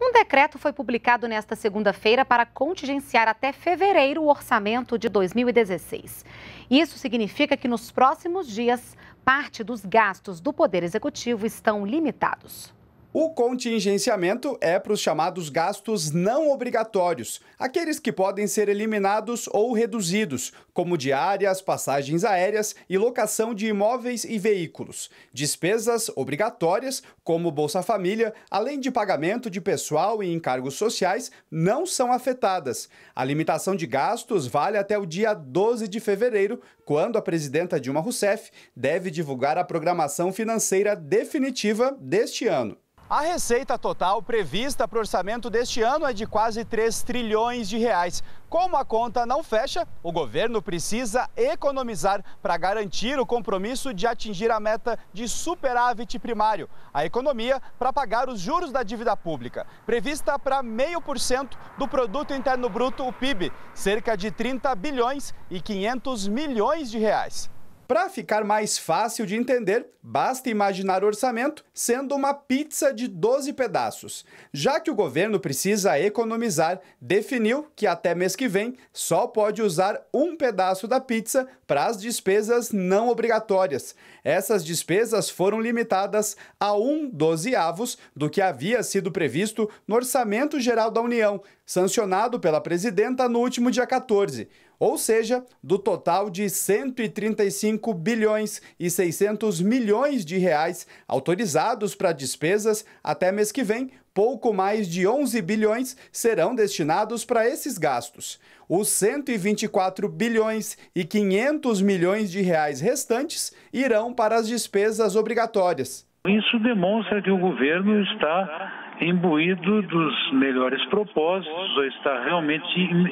Um decreto foi publicado nesta segunda-feira para contingenciar até fevereiro o orçamento de 2016. Isso significa que nos próximos dias, parte dos gastos do Poder Executivo estão limitados. O contingenciamento é para os chamados gastos não obrigatórios, aqueles que podem ser eliminados ou reduzidos, como diárias, passagens aéreas e locação de imóveis e veículos, despesas obrigatórias, como Bolsa Família, além de pagamento de pessoal e encargos sociais, não são afetadas. A limitação de gastos vale até o dia 12 de fevereiro, quando a presidenta Dilma Rousseff deve divulgar a programação financeira definitiva deste ano. A receita total prevista para o orçamento deste ano é de quase 3 trilhões de reais. Como a conta não fecha, o governo precisa economizar para garantir o compromisso de atingir a meta de superávit primário, a economia para pagar os juros da dívida pública, prevista para 0,5% do produto interno bruto, o PIB, cerca de 30 bilhões e 500 milhões de reais. Para ficar mais fácil de entender, basta imaginar o orçamento sendo uma pizza de 12 pedaços. Já que o governo precisa economizar, definiu que até mês que vem só pode usar um pedaço da pizza para as despesas não obrigatórias. Essas despesas foram limitadas a um dozeavos do que havia sido previsto no Orçamento Geral da União, sancionado pela presidenta no último dia 14 ou seja, do total de 135 bilhões e 600 milhões de reais autorizados para despesas até mês que vem, pouco mais de 11 bilhões serão destinados para esses gastos. Os 124 bilhões e 500 milhões de reais restantes irão para as despesas obrigatórias. Isso demonstra que o governo está imbuído dos melhores propósitos ou está realmente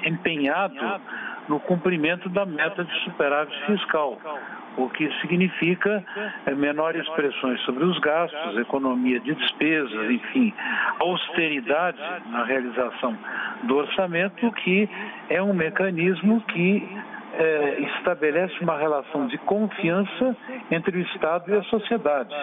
empenhado no cumprimento da meta de superávit fiscal, o que significa menores pressões sobre os gastos, economia de despesas, enfim, austeridade na realização do orçamento, que é um mecanismo que é, estabelece uma relação de confiança entre o Estado e a sociedade.